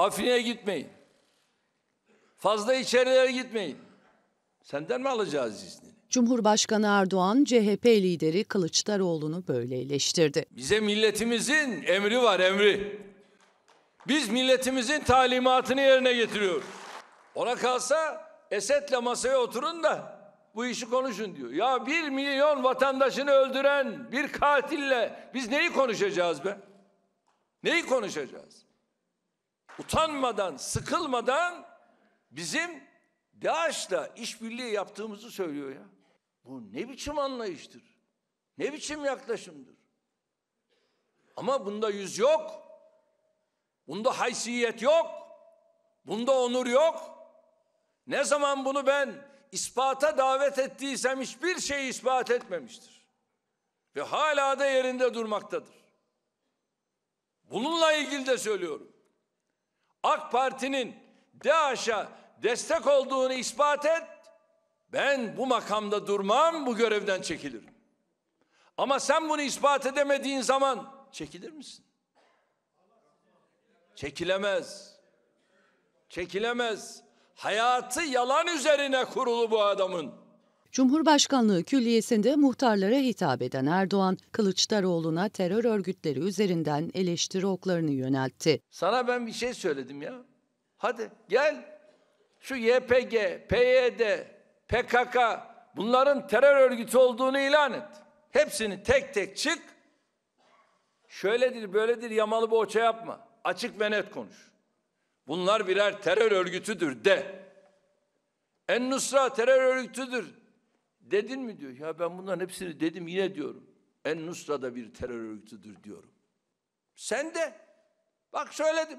Afine'ye gitmeyin. Fazla içerilere gitmeyin. Senden mi alacağız izni? Cumhurbaşkanı Erdoğan, CHP lideri Kılıçdaroğlu'nu böyle eleştirdi. Bize milletimizin emri var, emri. Biz milletimizin talimatını yerine getiriyoruz. Ona kalsa Esed'le masaya oturun da bu işi konuşun diyor. Ya bir milyon vatandaşını öldüren bir katille biz neyi konuşacağız be? Neyi konuşacağız? utanmadan, sıkılmadan bizim DAEŞ'la işbirliği yaptığımızı söylüyor ya. Bu ne biçim anlayıştır? Ne biçim yaklaşımdır? Ama bunda yüz yok. Bunda haysiyet yok. Bunda onur yok. Ne zaman bunu ben ispata davet ettiysem hiçbir şeyi ispat etmemiştir. Ve hala da yerinde durmaktadır. Bununla ilgili de söylüyorum. AK Parti'nin DAEŞ'a destek olduğunu ispat et. Ben bu makamda durmam, bu görevden çekilirim. Ama sen bunu ispat edemediğin zaman çekilir misin? Çekilemez. Çekilemez. Hayatı yalan üzerine kurulu bu adamın. Cumhurbaşkanlığı Külliyesi'nde muhtarlara hitap eden Erdoğan, Kılıçdaroğlu'na terör örgütleri üzerinden eleştiri oklarını yöneltti. Sana ben bir şey söyledim ya. Hadi gel şu YPG, PYD, PKK bunların terör örgütü olduğunu ilan et. Hepsini tek tek çık. Şöyledir böyledir yamalı boğaça yapma. Açık ve net konuş. Bunlar birer terör örgütüdür de. En Nusra terör örgütüdür Dedin mi diyor. Ya ben bunların hepsini dedim yine diyorum. En Nusra da bir terör örgütüdür diyorum. Sen de bak söyledim.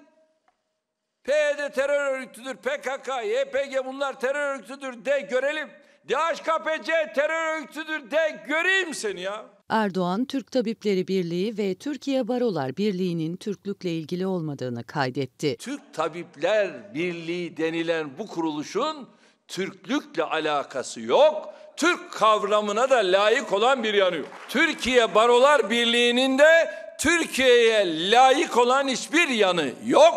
PYD terör örgütüdür, PKK, YPG bunlar terör örgütüdür de görelim. DHKPC terör örgütüdür de göreyim seni ya. Erdoğan, Türk Tabipleri Birliği ve Türkiye Barolar Birliği'nin Türklükle ilgili olmadığını kaydetti. Türk Tabipler Birliği denilen bu kuruluşun Türklükle alakası yok. Türk kavramına da layık olan bir yanı yok. Türkiye Barolar Birliği'nin de Türkiye'ye layık olan hiçbir yanı yok.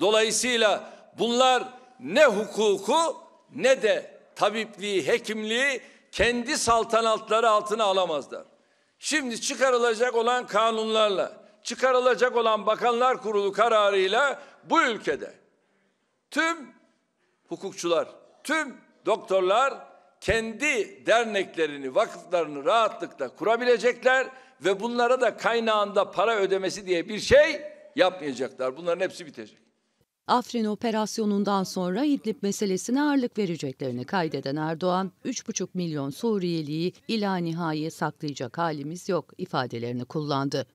Dolayısıyla bunlar ne hukuku ne de tabipliği, hekimliği kendi saltanatları altına alamazlar. Şimdi çıkarılacak olan kanunlarla, çıkarılacak olan Bakanlar Kurulu kararıyla bu ülkede tüm hukukçular, tüm doktorlar kendi derneklerini, vakıflarını rahatlıkla kurabilecekler ve bunlara da kaynağında para ödemesi diye bir şey yapmayacaklar. Bunların hepsi bitecek. Afrin operasyonundan sonra İdlib meselesine ağırlık vereceklerini kaydeden Erdoğan, 3,5 milyon Suriyeliyi ila nihayet saklayacak halimiz yok ifadelerini kullandı.